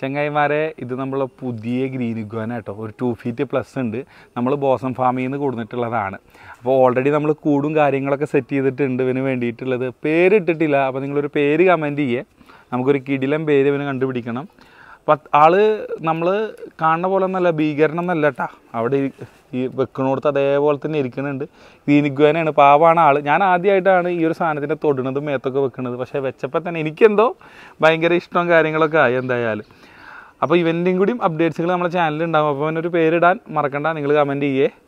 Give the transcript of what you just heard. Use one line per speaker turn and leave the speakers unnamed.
ചങ്ങായിമാരെ ഇത് നമ്മളെ പുതിയ ഗ്രീൻ ഇഗ്വാന കേട്ടോ ഒരു ടു ഫീറ്റ് പ്ലസ് ഉണ്ട് നമ്മൾ ബോസം ഫാമിൽ നിന്ന് കൊടുത്തിട്ടുള്ളതാണ് അപ്പോൾ ഓൾറെഡി നമ്മൾ കൂടും കാര്യങ്ങളൊക്കെ സെറ്റ് ചെയ്തിട്ടുണ്ട് ഇവന് വേണ്ടിയിട്ടുള്ളത് പേര് ഇട്ടിട്ടില്ല അപ്പോൾ നിങ്ങളൊരു പേര് കമൻറ്റ് ചെയ്യേ നമുക്കൊരു കിടിലം പേര് ഇവന് കണ്ടുപിടിക്കണം അപ്പം ആള് നമ്മൾ കാണുന്ന പോലെ ഒന്നല്ല ഭീകരണം എന്നല്ല കേട്ടാ അവിടെ ഈ വെക്കണോടത്ത് അതേപോലെ തന്നെ ഇരിക്കുന്നുണ്ട് ഗ്രീനിഗ്വാനാണ് പാവാണ് ആൾ ഞാൻ ആദ്യമായിട്ടാണ് ഈ ഒരു സാധനത്തിൻ്റെ തൊടുന്നതും മേത്തൊക്കെ വെക്കുന്നത് പക്ഷേ വെച്ചപ്പോൾ തന്നെ എനിക്കെന്തോ ഭയങ്കര ഇഷ്ടവും കാര്യങ്ങളൊക്കെ ആയി എന്തായാലും അപ്പോൾ ഇവൻ്റെയും കൂടിയും അപ്ഡേറ്റ്സുകൾ നമ്മുടെ ചാനലിൽ ഉണ്ടാകും അപ്പോൾ അവനൊരു പേരിടാൻ മറക്കണ്ട നിങ്ങൾ കമൻറ്റ് ചെയ്യേ